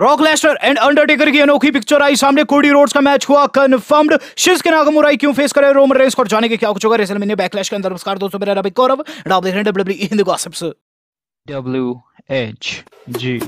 rock Leicester and Undertaker की अनोखी picture आई सामने कोडी रोड्स का मैच हुआ कन्फर्म्ड शिज के नागमुराई क्यों फेस करे रोमन रेस और जाने के क्या कुछ होगा मैंने बैकलैश के अंदर नमस्कार दोस्तों मेरा Ravi Gaurav W H G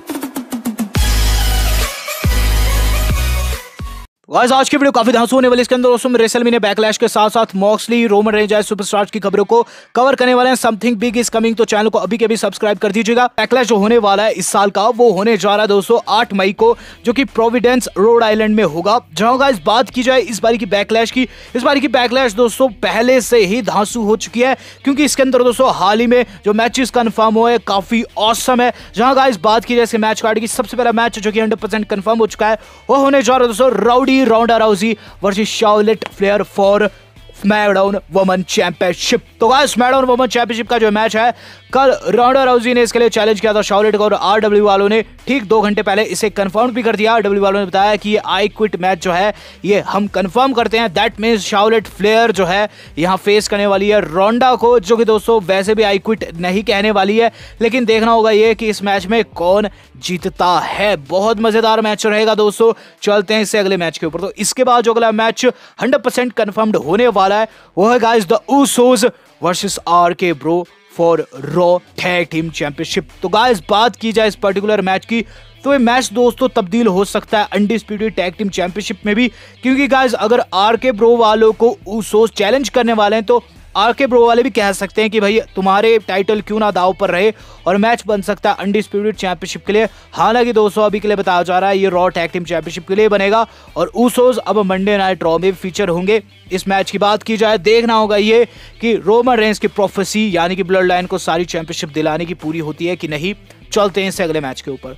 wise आज की वीडियो काफी धांसू होने वाली इसके अंदर दोस्तों में रेसलमी ने बैकलैश के साथ साथ मॉक्सली रोमन रेंजाइज सुपरस्टार्स की खबरों को कवर करने वाले हैं समथिंग बिग इज कमिंग तो चैनल को अभी के अभी सब्सक्राइब कर दीजिएगा बैकलैश जो होने वाला है इस साल का वो होने जा रहा है दोस्तों आठ मई को जो की प्रोविडेंस रोड आइलैंड में होगा जहां का बात की जाए इस बार की बैकलैश की इस बार की बैकलैश दोस्तों पहले से ही धांसू हो चुकी है क्योंकि इसके अंदर दोस्तों हाल ही में जो मैचेस कन्फर्म हुए काफी औसम है जहां का बात की जाए इसके मैच कार्ड की सबसे पहला मैच जो की हंड्रेड कंफर्म हो चुका है वो होने जा रहा है दोस्तों Rowdy 20 Ronda Rousey versus Charlotte Flair for SmackDown women championship तो गाइस स्मैकडाउन वुमन चैंपियनशिप का जो मैच है कल राउंडर राउजी ने इसके लिए चैलेंज किया था शॉलेट को और आर वालों ने ठीक दो घंटे पहले इसे कन्फर्म भी कर दिया आर वालों ने बताया कि ये आई क्विट मैच जो है ये हम कन्फर्म करते हैं दैट मीन्स शाउलेट फ्लेयर जो है यहाँ फेस करने वाली है रोंडा को जो कि दोस्तों वैसे भी आई क्विट नहीं कहने वाली है लेकिन देखना होगा ये कि इस मैच में कौन जीतता है बहुत मजेदार मैच रहेगा दोस्तों चलते हैं इससे अगले मैच के ऊपर तो इसके बाद जो अगला मैच 100% परसेंट होने वाला है वो है guys the Usos versus R K Bro for Raw tag team championship तो गाइस बात की जाए इस पर्टिकुलर मैच की तो ये मैच दोस्तों तब्दील हो सकता है अनडिस्प्यूटेड टैग टीम चैंपियनशिप में भी क्योंकि गाइस अगर आर के ब्रो वालों को उसोस चैलेंज करने वाले हैं तो आर के ब्रो वाले भी कह सकते हैं कि भाई तुम्हारे टाइटल क्यों ना दाव पर रहे और मैच बन सकता है अनडिस्प्यूटेड चैंपियनशिप के लिए हालांकि दोस्तों अभी के लिए बताया जा रहा है ये रॉ टैग टीम चैंपियनशिप के लिए बनेगा और उसोज अब मंडे नाइट रॉ में फीचर होंगे इस मैच की बात की जाए देखना होगा ये कि रोमन रेंस की प्रोफेसी यानी कि ब्लड लाइन को सारी चैंपियनशिप दिलाने की पूरी होती है कि नहीं चलते हैं इससे अगले मैच के ऊपर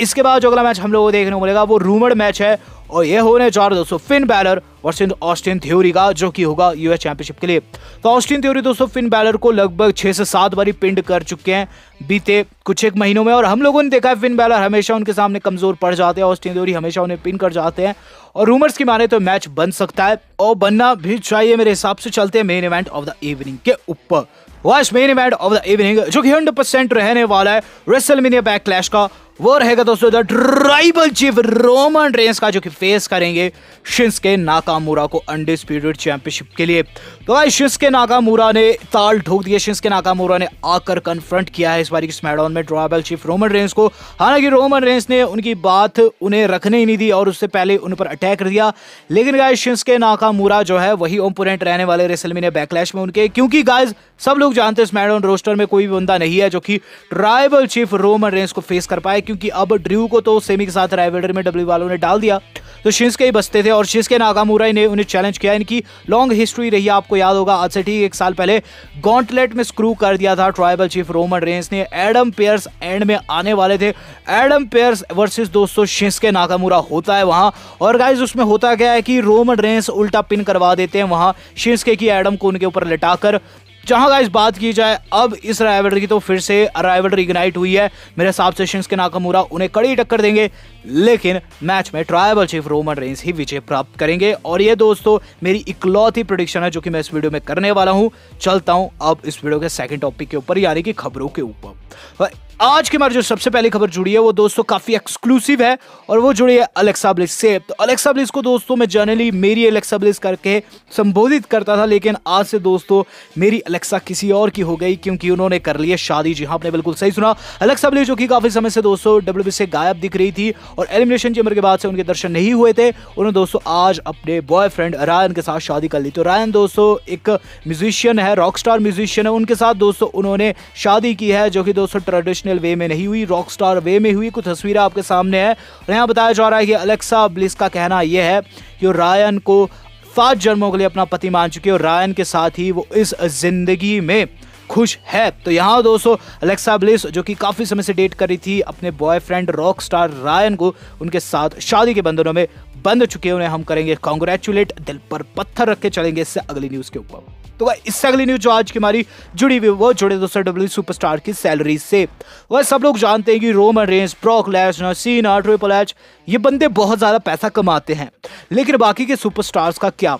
इसके बाद जो अगला मैच हम लोग को देखने को मिलेगा वो रूमर्ड मैच है और ये होने जा रहा दोस्तों फिन बैलर और वर्सेज ऑस्टिन थ्योरी का जो कि होगा यूएस चैंपियनशिप के लिए तो ऑस्टिन थ्योरी दोस्तों फिन बैलर को लगभग छह से सात बारी पिंड कर चुके हैं बीते कुछ एक महीनों में और हम लोगों ने देखा है फिन बैलर हमेशा उनके सामने कमज़ोर पड़ जाते हैं ऑस्टिन थ्योरी हमेशा उन्हें पिन कर जाते हैं और रूमर्स की माने तो मैच बन सकता है और बनना भी चाहिए मेरे हिसाब से चलते हैं main event of the evening के ऊपर वॉश main event of the evening जो कि हंड्रेड परसेंट रहने वाला है रेसल बैकलैश बैक क्लैश का वो रहेगा दोस्तों the tribal chief Roman Reigns का जो कि फेस करेंगे शिंस के नाकामूरा को अनडिस्प्यूटेड चैंपियनशिप के लिए तो भाई शिंस के नाकामूरा ने ताल ठोक दिया शिंस के नाकामूरा ने आकर कन्फ्रंट किया है इस बार की स्मैडाउन में ट्राइबल चीफ रोमन रेंस को हालांकि रोमन रेंस ने उनकी बात उन्हें रखने ही नहीं दी और उससे पहले उन पर अटैक कर दिया लेकिन गाय शिंस के नाकामूरा जो है वही ओमपोरेंट रहने वाले रेसलमी ने बैकलैश में उनके क्योंकि गाइज सब लोग जानते हैं स्मैडाउन रोस्टर में कोई भी बंदा नहीं है जो कि ट्राइबल चीफ रोमन रेंस को फेस कर पाए क्योंकि अब ड्रू को तो सेमी के साथ राइवलरी में डब्ल्यू वालों ने डाल दिया तो शिंस के ही बसते थे और शिंस के नागामुराई ने उन्हें चैलेंज किया इनकी लॉन्ग हिस्ट्री रही आपको याद होगा आज से ठीक एक साल पहले गॉन्टलेट में स्क्रू कर दिया था ट्राइबल चीफ रोमन रेंस ने एडम पेयर्स एंड में आने वाले थे एडम पेयर्स वर्सेस दोस्तों शिंस के नागामुरा होता है वहां और गाइज उसमें होता क्या है कि रोमन रेंस उल्टा पिन करवा देते हैं वहां शिंसके की एडम को उनके ऊपर लटाकर जहां गाइस बात की जाए अब इस राइवलरी की तो फिर से राइवलरी इग्नाइट हुई है मेरे हिसाब से शिंग्स के नाकामूरा उन्हें कड़ी टक्कर देंगे लेकिन मैच में ट्राइबल चीफ रोमन रेंस ही विजय प्राप्त करेंगे और ये दोस्तों मेरी इकलौती प्रोडिक्शन है जो कि मैं इस वीडियो में करने वाला हूँ चलता हूँ अब इस वीडियो के सेकेंड टॉपिक के ऊपर यानी कि खबरों के ऊपर आज की हमारी जो सबसे पहली खबर जुड़ी है वो दोस्तों काफी एक्सक्लूसिव है और वो जुड़ी है अलेक्सा ब्लिस से तो अलेक्सा ब्लिस को दोस्तों मैं जनरली मेरी अलेक्सा ब्लिस करके संबोधित करता था लेकिन आज से दोस्तों मेरी अलेक्सा किसी और की हो गई क्योंकि उन्होंने कर लिया शादी जी हाँ आपने बिल्कुल सही सुना अलेक्सा ब्लिस जो कि काफी समय से दोस्तों डब्ल्यू से गायब दिख रही थी और एलिमिनेशन चैम्बर के बाद से उनके दर्शन नहीं हुए थे उन्होंने दोस्तों आज अपने बॉयफ्रेंड रायन के साथ शादी कर ली तो रायन दोस्तों एक म्यूजिशियन है रॉक स्टार म्यूजिशियन है उनके साथ दोस्तों उन्होंने शादी की है जो कि दोस्तों ट्रेडिशनल ट्रेडिशनल वे में नहीं हुई रॉक स्टार वे में हुई कुछ तस्वीरें आपके सामने है और यहाँ बताया जा रहा है कि अलेक्सा ब्लिस का कहना यह है कि रायन को सात जन्मों के लिए अपना पति मान चुकी है और रायन के साथ ही वो इस जिंदगी में खुश है तो यहाँ दोस्तों अलेक्सा ब्लिस जो कि काफ़ी समय से डेट कर रही थी अपने बॉयफ्रेंड रॉक स्टार रायन को उनके साथ शादी के बंधनों में बंध चुके उन्हें हम करेंगे कॉन्ग्रेचुलेट दिल पर पत्थर रख के चलेंगे इससे अगली न्यूज़ के ऊपर तो वह इससे अगली न्यूज जो आज की हमारी जुड़ी हुई वो जुड़े दोस्तों डब्ल्यू सुपरस्टार की सैलरी से वह सब लोग जानते हैं कि Roman Reigns Brock Lesnar Shawn आर ट्रिपल एच ये बंदे बहुत ज़्यादा पैसा कमाते हैं लेकिन बाकी के सुपरस्टार्स का क्या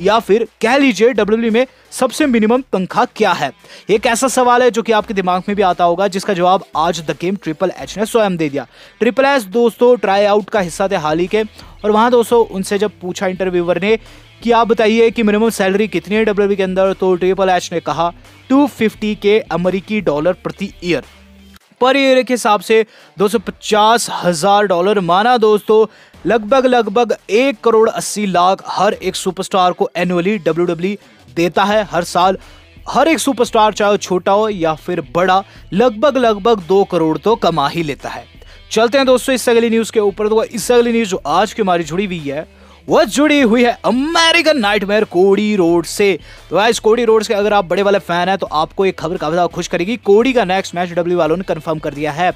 या फिर कह लीजिए डब्ल्यू में सबसे मिनिमम तनख्वाह क्या है एक ऐसा सवाल है जो कि आपके दिमाग में भी आता होगा जिसका जवाब आज द गेम ट्रिपल एच ने स्वयं दे दिया ट्रिपल एच दोस्तों ट्राई आउट का हिस्सा थे हाल ही के और वहां दोस्तों उनसे जब पूछा इंटरव्यूवर ने कि आप बताइए कि मिनिमम सैलरी कितनी है डब्ल्यू e के अंदर तो ट्रिपल एच ने कहा फिफ्टी के अमेरिकी डॉलर प्रति ईयर पर ईयर के हिसाब से दो हजार डॉलर माना दोस्तों लगभग लगभग एक करोड़ अस्सी लाख हर एक सुपरस्टार को एनुअली डब्ल्यू e देता है हर साल हर एक सुपरस्टार चाहे छोटा हो या फिर बड़ा लगभग लगभग दो करोड़ तो कमा ही लेता है चलते हैं दोस्तों इससे अगली न्यूज़ के ऊपर तो इससे अगली न्यूज़ जो आज की हमारी जुड़ी हुई है वो जुड़ी हुई है अमेरिकन नाइटमेयर कोडी रोड से तो आज कोडी रोड के अगर आप बड़े वाले फैन हैं तो आपको एक खबर काफी ज्यादा खुश करेगी कोडी का नेक्स्ट मैच डब्ल्यू वालों ने कंफर्म कर दिया है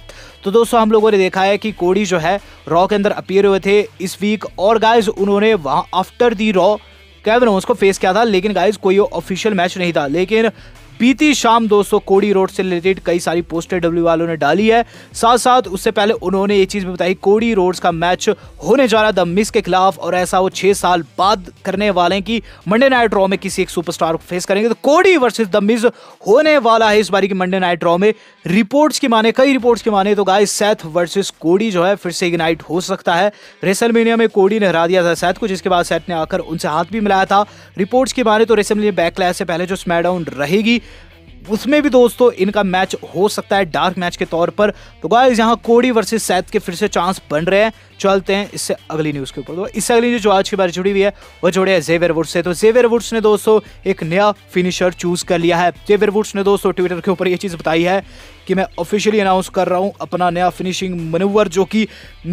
तो दोस्तों हम लोगों ने देखा है कि कोडी जो है रॉ के अंदर अपियर हुए थे इस वीक और गाइज उन्होंने वहां after the Raw Kevin Owens को फेस किया था लेकिन गाइज कोई ऑफिशियल मैच नहीं था लेकिन बीती शाम दोस्तों कोड़ी रोड से रिलेटेड कई सारी पोस्टर डब्ल्यू वालों ने डाली है साथ साथ उससे पहले उन्होंने ये चीज़ भी बताई कोड़ी रोड्स का मैच होने जा रहा है द मिस के खिलाफ और ऐसा वो छह साल बाद करने वाले की मंडे नाइट रॉ में किसी एक सुपरस्टार को फेस करेंगे तो कोडी वर्सेज द मिस होने वाला है इस बारी की मंडे नाइट रॉ में रिपोर्ट्स की माने कई रिपोर्ट्स की माने तो गाइस सेथ वर्सेस कोडी जो है फिर से इग्नाइट हो सकता है रेसलमेनिया में कोडी ने हरा दिया था सेथ को जिसके बाद सेथ ने आकर उनसे हाथ भी मिलाया था रिपोर्ट्स की माने तो रेसलमेनिया बैकलैश से पहले जो स्मैडाउन रहेगी उसमें भी दोस्तों इनका मैच हो सकता है डार्क मैच के तौर पर तो गाइस यहाँ कोडी वर्सेस सैद के फिर से चांस बन रहे हैं चलते हैं इससे अगली न्यूज़ के ऊपर तो इससे अगली न्यूज़ जो आज की बार जुड़ी हुई है वो जुड़े हैं जेवियर वुड्स से तो जेवियर वुड्स ने दोस्तों एक नया फिनिशर चूज़ कर लिया है जेवियर वुड्स ने दोस्तों ट्विटर के ऊपर ये चीज़ बताई है कि मैं ऑफिशियली अनाउंस कर रहा हूँ अपना नया फिनिशिंग मनूवर जो कि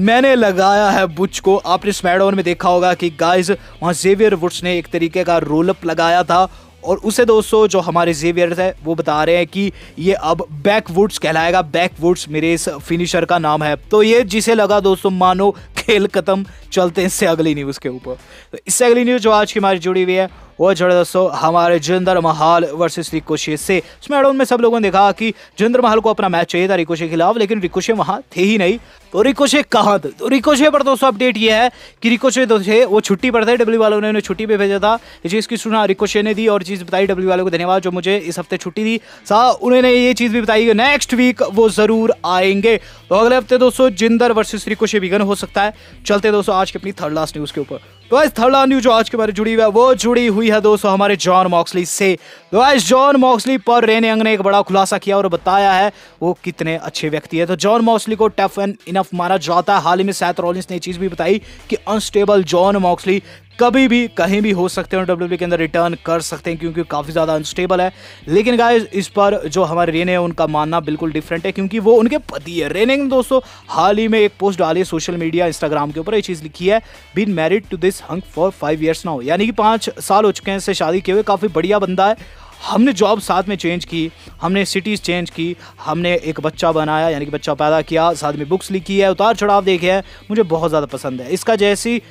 मैंने लगाया है बुच को आपने स्मैडोन में देखा होगा कि गाइज वहाँ जेवियर वुड्स ने एक तरीके का रोलअप लगाया था और उसे दोस्तों जो हमारे जेवियर है वो बता रहे हैं कि ये अब बैकवुड्स कहलाएगा बैकवुड्स मेरे इस फिनिशर का नाम है तो ये जिसे लगा दोस्तों मानो खेल खत्म चलते हैं इससे अगली न्यूज़ के ऊपर तो इससे अगली न्यूज़ जो आज की हमारी जुड़ी हुई है वो जुड़े दोस्तों हमारे जिंदर महाल वर्सेस रिकोशे से उसमें एडोन में सब लोगों ने देखा कि जिंदर महाल को अपना मैच चाहिए था रिकोशे के खिलाफ लेकिन रिकोशे वहां थे ही नहीं तो रिकोशे कहाँ थे तो रिकोशे पर दोस्तों अपडेट ये है कि रिकोशे तो थे वो छुट्टी पर थे डब्ल्यू वालों ने उन्हें छुट्टी पे भेजा था ये चीज़ की सूचना रिकोशे ने दी और चीज़ बताई डब्ल्यू वालों को धन्यवाद जो मुझे इस हफ्ते छुट्टी दी सा उन्होंने ये चीज़ भी बताई कि नेक्स्ट वीक वो ज़रूर आएंगे तो अगले हफ्ते दोस्तों जिंदर वर्सेस रिकोशे विघन हो सकता है चलते दोस्तों आज की अपनी थर्ड लास्ट न्यूज़ के ऊपर तो आज थर्ड न्यूज जो आज के बारे जुड़ी हुई है वो जुड़ी हुई है दोस्तों हमारे जॉन मॉक्सली से तो आज जॉन मॉक्सली पर रेन यंग ने एक बड़ा खुलासा किया और बताया है वो कितने अच्छे व्यक्ति है तो जॉन मॉक्सली को टफ एंड इनफ माना जाता है हाल ही में सैथ रॉलिंस ने चीज भी बताई कि अनस्टेबल जॉन मॉक्सली कभी भी कहीं भी हो सकते हैं डब्ल्यू e के अंदर रिटर्न कर सकते हैं क्योंकि काफ़ी ज़्यादा अनस्टेबल है लेकिन गाइज इस पर जो हमारे रेने हैं उनका मानना बिल्कुल डिफरेंट है क्योंकि वो उनके पति है रेने ने दोस्तों हाल ही में एक पोस्ट डाली है सोशल मीडिया इंस्टाग्राम के ऊपर ये चीज़ लिखी है been married to this hunk for five years now यानी कि पाँच साल हो चुके हैं इससे शादी किए हुए काफ़ी बढ़िया बंदा है हमने जॉब साथ में चेंज की हमने सिटीज़ चेंज की हमने एक बच्चा बनाया यानी कि बच्चा पैदा किया साथ में बुक्स लिखी है उतार चढ़ाव देखे हैं मुझे बहुत ज़्यादा पसंद है इसका जैसी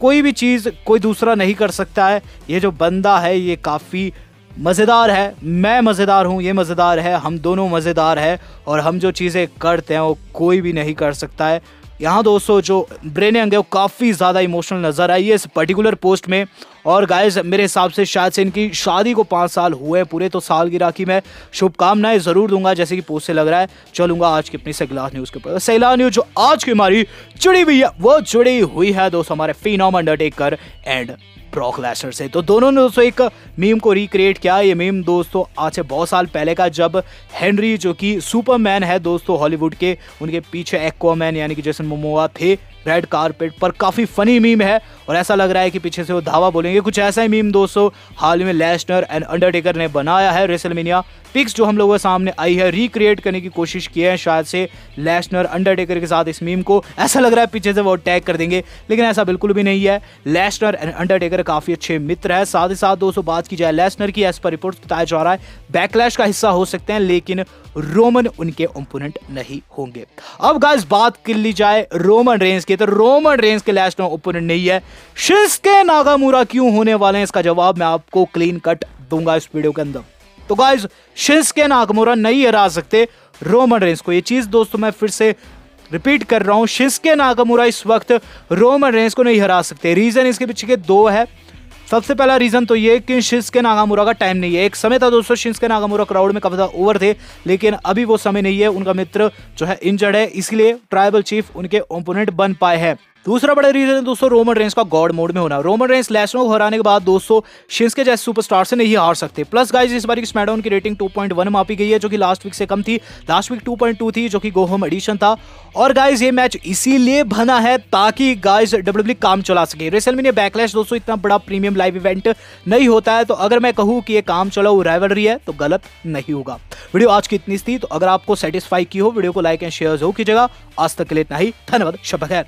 कोई भी चीज़ कोई दूसरा नहीं कर सकता है ये जो बंदा है ये काफ़ी मज़ेदार है मैं मज़ेदार हूँ ये मज़ेदार है हम दोनों मज़ेदार है और हम जो चीज़ें करते हैं वो कोई भी नहीं कर सकता है यहाँ दोस्तों जो ब्रेने अंगे वो काफ़ी ज़्यादा इमोशनल नज़र आई है इस पर्टिकुलर पोस्ट में और गाइस मेरे हिसाब से शायद से इनकी शादी को पाँच साल हुए पूरे तो साल की राखी मैं शुभकामनाएं ज़रूर दूंगा जैसे कि पोस्ट से लग रहा है चलूंगा आज की अपनी सैगला न्यूज़ के ऊपर तो सैलाह न्यूज़ जो आज की हमारी जुड़ी हुई है वो जुड़ी हुई है दोस्तों हमारे phenom Undertaker and Brock Lesnar से तो दोनों ने दोस्तों एक मीम को रिक्रिएट किया ये मीम दोस्तों आज से बहुत साल पहले का जब हेनरी जो कि सुपरमैन है दोस्तों हॉलीवुड के उनके पीछे एक्वामैन यानी कि जैसन मोमोआ थे रेड कारपेट पर काफ़ी फनी मीम है और ऐसा लग रहा है कि पीछे से वो धावा बोलेंगे कुछ ऐसा ही मीम दोस्तों हाल में लेस्टनर एंड अंडरटेकर ने बनाया है रेसलमेनिया पिक्स जो हम लोगों के सामने आई है रिक्रिएट करने की कोशिश किए हैं शायद से लेस्टनर अंडरटेकर के साथ इस मीम को ऐसा लग रहा है पीछे से वो अटैक कर देंगे लेकिन ऐसा बिल्कुल भी नहीं है लेस्टनर एंड अंडरटेकर काफ़ी अच्छे मित्र है साथ ही साथ दोस्तों बात की जाए लेस्टनर की एज पर रिपोर्ट बताया जा रहा है बैकलैश का हिस्सा हो सकते हैं लेकिन रोमन उनके ओपोनेंट नहीं होंगे अब गाइस बात कर ली जाए रोमन रेंज के तो रोमन रेंज के लास्ट में ओपोनेंट नहीं है शिस्के नागामूरा क्यों होने वाले हैं इसका जवाब मैं आपको क्लीन कट दूंगा इस वीडियो के अंदर तो गाइज शिस्के नागामूरा नहीं हरा सकते रोमन रेंज को ये चीज दोस्तों मैं फिर से रिपीट कर रहा हूँ शिस्के नागामूरा इस वक्त रोमन रेंज को नहीं हरा सकते रीजन इसके पीछे के दो है सबसे पहला रीज़न तो ये कि के नागामुरा का टाइम नहीं है एक समय था दोस्तों के नागामुरा क्राउड में काफ़ी ज़्यादा ओवर थे लेकिन अभी वो समय नहीं है उनका मित्र जो है इंजर्ड है इसलिए ट्राइबल चीफ उनके ओपोनेंट बन पाए हैं दूसरा बड़ा रीजन है दोस्तों रोमन रेंस का गॉड मोड में होना रोमन रेंस लेसनो को हराने के बाद दोस्तों शिंस के जैसे सुपरस्टार से नहीं हार सकते प्लस गाइज इस बार की स्मैडाउन की रेटिंग 2.1 मापी गई है जो कि लास्ट वीक से कम थी लास्ट वीक 2.2 थी जो कि गो होम एडिशन था और गाइज ये मैच इसीलिए बना है ताकि गाइज डब्ल्यू e काम चला सके रेसलमीनिया बैकलैश दोस्तों इतना बड़ा प्रीमियम लाइव इवेंट नहीं होता है तो अगर मैं कहूँ कि ये काम चलाऊ राइवलरी है तो गलत नहीं होगा वीडियो आज की इतनी थी तो अगर आपको सेटिस्फाई की हो वीडियो को लाइक एंड शेयर जरूर कीजिएगा आज तक के लिए इतना ही धन्यवाद शब्द